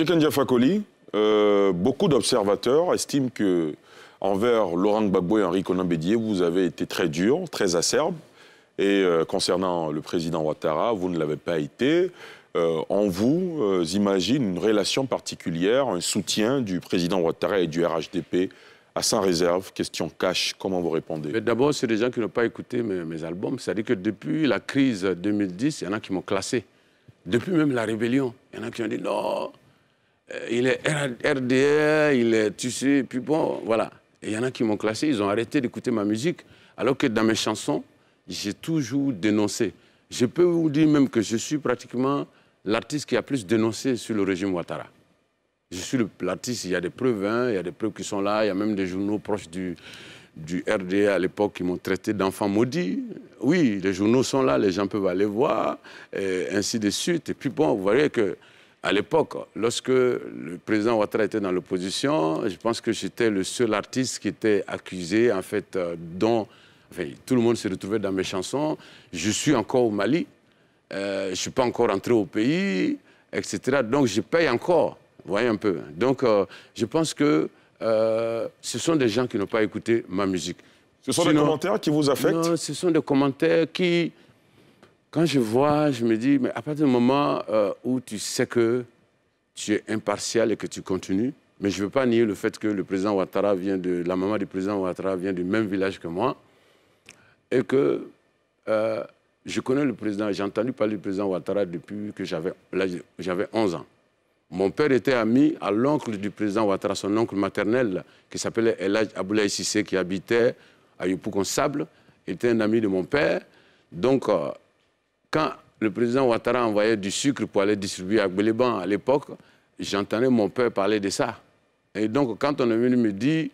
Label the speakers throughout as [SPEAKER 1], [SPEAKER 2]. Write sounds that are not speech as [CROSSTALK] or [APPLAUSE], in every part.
[SPEAKER 1] Tchekendia Fakoli, euh, beaucoup d'observateurs estiment que envers Laurent Gbagbo et Henri Conan Bédier, vous avez été très dur, très acerbe. Et euh, concernant le président Ouattara, vous ne l'avez pas été. Euh, en on vous imagine une relation particulière, un soutien du président Ouattara et du RHDP à sans réserve. Question cash, comment vous répondez D'abord, c'est des gens qui n'ont pas écouté mes, mes albums. C'est-à-dire que depuis la crise 2010, il y en a qui m'ont classé. Depuis même la rébellion, il y en a qui ont dit non, euh, il est RDR, il est, tu sais, puis bon, voilà. Il y en a qui m'ont classé, ils ont arrêté d'écouter ma musique, alors que dans mes chansons, j'ai toujours dénoncé. Je peux vous dire même que je suis pratiquement l'artiste qui a plus dénoncé sur le régime Ouattara. Je suis l'artiste, il y a des preuves, hein, il y a des preuves qui sont là, il y a même des journaux proches du, du RDA à l'époque qui m'ont traité d'enfant maudit. Oui, les journaux sont là, les gens peuvent aller voir, ainsi de suite. Et puis bon, vous voyez que à l'époque, lorsque le président Ouattara était dans l'opposition, je pense que j'étais le seul artiste qui était accusé, en fait, euh, dont tout le monde s'est retrouvé dans mes chansons. Je suis encore au Mali, euh, je ne suis pas encore entré au pays, etc. Donc je paye encore, voyez un peu. Donc euh, je pense que ce sont des gens qui n'ont pas écouté ma musique. Ce sont des commentaires qui vous affectent Non, ce sont des commentaires qui quand je vois, je me dis, mais à partir du moment euh, où tu sais que tu es impartial et que tu continues, mais je ne veux pas nier le fait que le président Ouattara vient de, la maman du président Ouattara vient du même village que moi, et que euh, je connais le président, j'ai entendu parler du président Ouattara depuis que j'avais 11 ans. Mon père était ami à l'oncle du président Ouattara, son oncle maternel, qui s'appelait Elaj Aboulaye Sissé, qui habitait à Yopougon-Sable, était un ami de mon père. Donc, euh, quand le président Ouattara envoyait du sucre pour aller distribuer à Gbéléban à l'époque, j'entendais mon père parler de ça. Et donc, quand on est venu me dire,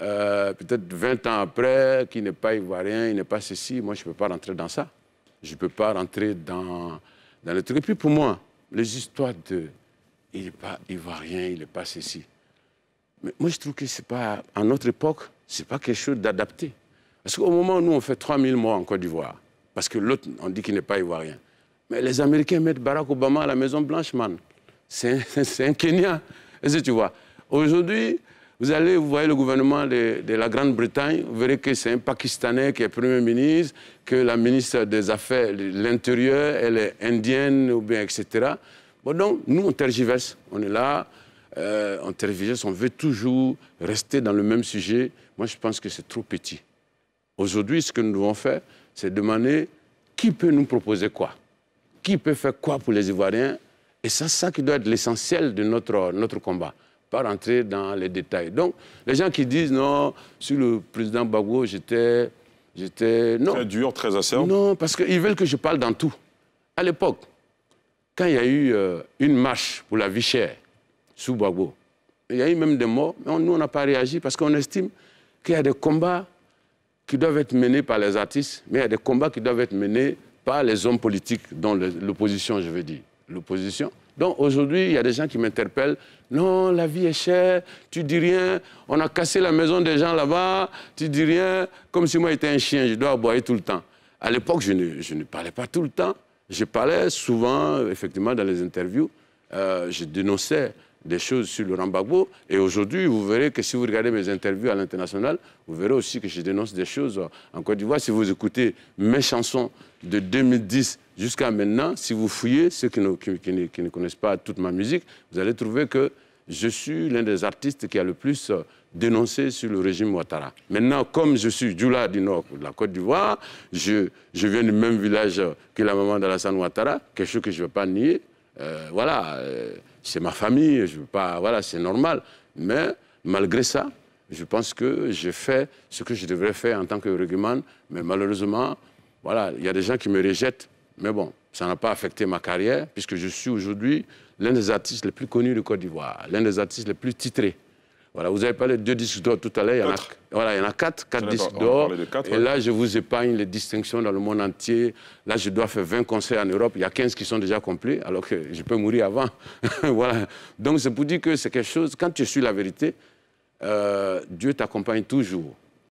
[SPEAKER 1] euh, peut-être 20 ans après, qu'il n'est pas ivoirien, il n'est pas ceci, moi, je ne peux pas rentrer dans ça. Je ne peux pas rentrer dans, dans le truc. Et puis, pour moi, les histoires de il n'est pas ivoirien, il n'est pas ceci. Mais moi, je trouve que c'est pas, à notre époque, ce n'est pas quelque chose d'adapté. Parce qu'au moment où nous, on fait 3000 mois en Côte d'Ivoire, parce que l'autre, on dit qu'il n'est pas ivoirien. Mais les Américains mettent Barack Obama à la Maison Blanche, man. C'est un, [LAUGHS] Kenya, tu vois Aujourd'hui, vous allez, vous voyez le gouvernement de, la Grande-Bretagne, vous verrez que c'est un Pakistanais qui est Premier ministre, que la ministre des Affaires, de l'Intérieur, elle est indienne, bien, etc. Bon, donc, nous, on tergiverse. On est là, euh, on tergiverse, on veut toujours rester dans le même sujet. Moi, je pense que c'est trop petit. Aujourd'hui, ce que nous devons faire, c'est demander qui peut nous proposer quoi Qui peut faire quoi pour les Ivoiriens Et c'est ça qui doit être l'essentiel de notre, notre combat, pas rentrer dans les détails. Donc, les gens qui disent non, sur le président Bagbo, j'étais. J'étais. Non. Très dur, très acerbe Non, parce qu'ils veulent que je parle dans tout. À l'époque, quand il y a eu euh, une marche pour la vie chère sous Bagbo, il y a eu même des morts, mais nous, on n'a pas réagi parce qu'on estime qu'il y a des combats qui doivent être menés par les artistes, mais il y a des combats qui doivent être menés par les hommes politiques, dont l'opposition, je veux dire. L'opposition. Donc aujourd'hui, il y a des gens qui m'interpellent. Non, la vie est chère, tu dis rien. On a cassé la maison des gens là-bas, tu dis rien. Comme si moi j'étais un chien, je dois aboyer tout le temps. À l'époque, je ne, parlais pas tout le temps. Je parlais souvent, effectivement, dans les interviews. Euh, je dénonçais des choses sur Laurent Gbagbo. Et aujourd'hui, vous verrez que si vous regardez mes interviews à l'international, vous verrez aussi que je dénonce des choses en Côte d'Ivoire. Si vous écoutez mes chansons de 2010 jusqu'à maintenant, si vous fouillez, ceux qui ne, connaissent pas toute ma musique, vous allez trouver que je suis l'un des artistes qui a le plus euh, dénoncé sur le régime Ouattara. Maintenant, comme je suis Djoula du Nord de la Côte d'Ivoire, je, viens du même village que la maman d'Alassane Ouattara, quelque chose que je ne veux pas nier. Euh, voilà. Euh, c'est ma famille, je veux pas, voilà, c'est normal. Mais malgré ça, je pense que j'ai fait ce que je devrais faire en tant que rugbyman, mais malheureusement, voilà, il y a des gens qui me rejettent, mais bon, ça n'a pas affecté ma carrière, puisque je suis aujourd'hui l'un des artistes les plus connus de Côte d'Ivoire, l'un des artistes les plus titrés. Voilà, vous avez parlé de deux disques d'or tout à l'heure. Il, y en a, voilà, il y en a quatre, quatre disques d'or. Et là, je vous épargne les distinctions dans le monde entier. Là, je dois faire 20 concerts en Europe. Il y a 15 qui sont déjà complets, alors que je peux mourir avant. [LAUGHS] voilà. Donc, c'est pour dire que c'est quelque chose. Quand tu suis la vérité, euh, Dieu t'accompagne toujours.